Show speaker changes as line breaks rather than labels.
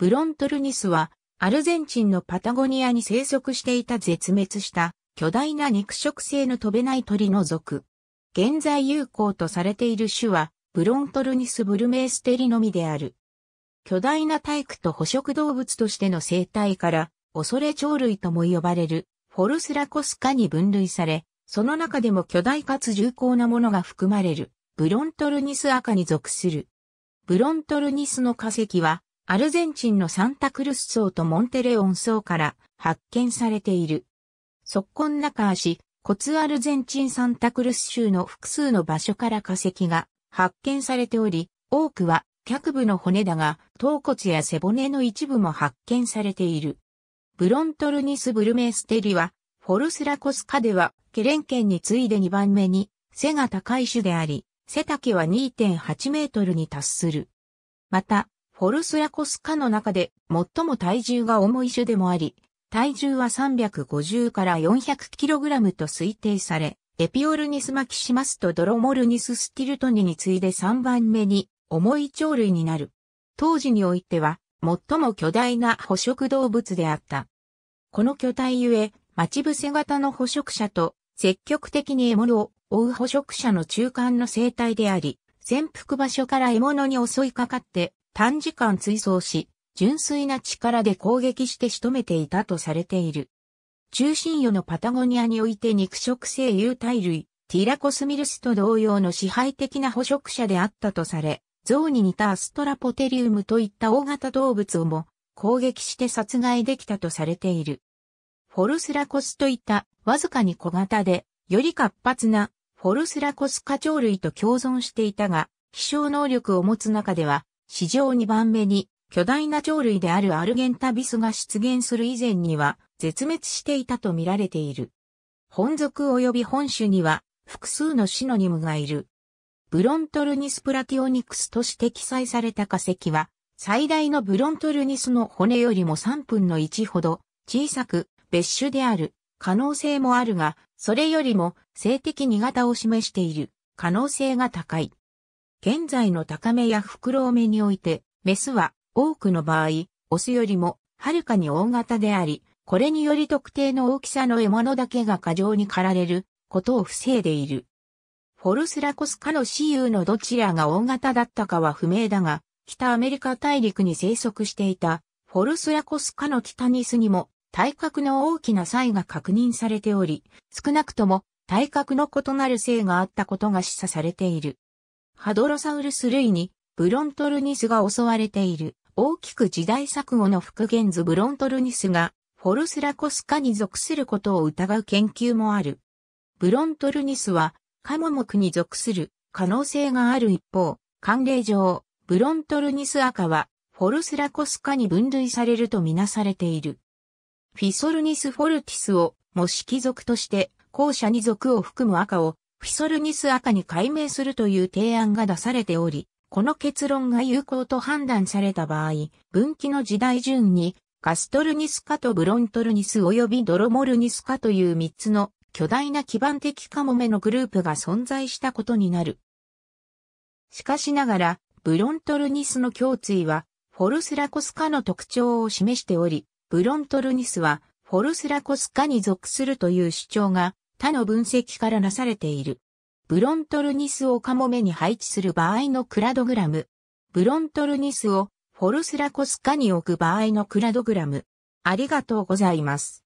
ブロントルニスは、アルゼンチンのパタゴニアに生息していた絶滅した巨大な肉食性の飛べない鳥の属。現在有効とされている種は、ブロントルニスブルメーステリのみである。巨大な体育と捕食動物としての生態から、恐れ鳥類とも呼ばれる、フォルスラコスカに分類され、その中でも巨大かつ重厚なものが含まれる、ブロントルニス赤に属する。ブロントルニスの化石は、アルゼンチンのサンタクルス層とモンテレオン層から発見されている。速根中足、コツアルゼンチンサンタクルス州の複数の場所から化石が発見されており、多くは脚部の骨だが、頭骨や背骨の一部も発見されている。ブロントルニス・ブルメステリは、フォルスラコスカでは、ケレン県に次いで2番目に、背が高い種であり、背丈は2.8メートルに達する。また、フォルスヤコスカの中で最も体重が重い種でもあり、体重は350から 400kg と推定され、エピオルニスマキシマスとドロモルニススティルトニに次いで3番目に重い鳥類になる。当時においては最も巨大な捕食動物であった。この巨体ゆえ、待ち伏せ型の捕食者と積極的に獲物を追う捕食者の中間の生態であり、潜伏場所から獲物に襲いかかって短時間追走し、純粋な力で攻撃して仕留めていたとされている。中心与のパタゴニアにおいて肉食性有体類、ティラコスミルスと同様の支配的な捕食者であったとされ、象に似たアストラポテリウムといった大型動物をも攻撃して殺害できたとされている。フォルスラコスといったわずかに小型で、より活発なフォルスラコス科鳥類と共存していたが、飛翔能力を持つ中では史上2番目に巨大な鳥類であるアルゲンタビスが出現する以前には絶滅していたと見られている。本属及び本種には複数のシノニムがいる。ブロントルニスプラティオニクスとして記載された化石は、最大のブロントルニスの骨よりも3分の1ほど小さく別種である可能性もあるが、それよりも性的苦型を示している可能性が高い。現在の高めや袋目において、メスは多くの場合、オスよりもはるかに大型であり、これにより特定の大きさの獲物だけが過剰に狩られることを防いでいる。フォルスラコスカの雌雄のどちらが大型だったかは不明だが、北アメリカ大陸に生息していたフォルスラコスカのティタニスにも体格の大きな差異が確認されており、少なくとも体格の異なる性があったことが示唆されている。ハドロサウルス類にブロントルニスが襲われている。大きく時代錯誤の復元図ブロントルニスがフォルスラコス科に属することを疑う研究もある。ブロントルニスはカモモクに属する可能性がある一方、慣例上、ブロントルニス赤はフォルスラコス科に分類されるとみなされている。フィソルニス・フォルティスを模式属として、後者に属を含む赤をフィソルニス赤に改名するという提案が出されており、この結論が有効と判断された場合、分岐の時代順に、カストルニスカとブロントルニス及びドロモルニスカという3つの巨大な基盤的カモメのグループが存在したことになる。しかしながら、ブロントルニスの胸椎は、フォルスラコスカの特徴を示しており、ブロントルニスは、フォルスラコスカに属するという主張が他の分析からなされている。ブロントルニスをカモメに配置する場合のクラドグラム。ブロントルニスをフォルスラコスカに置く場合のクラドグラム。ありがとうございます。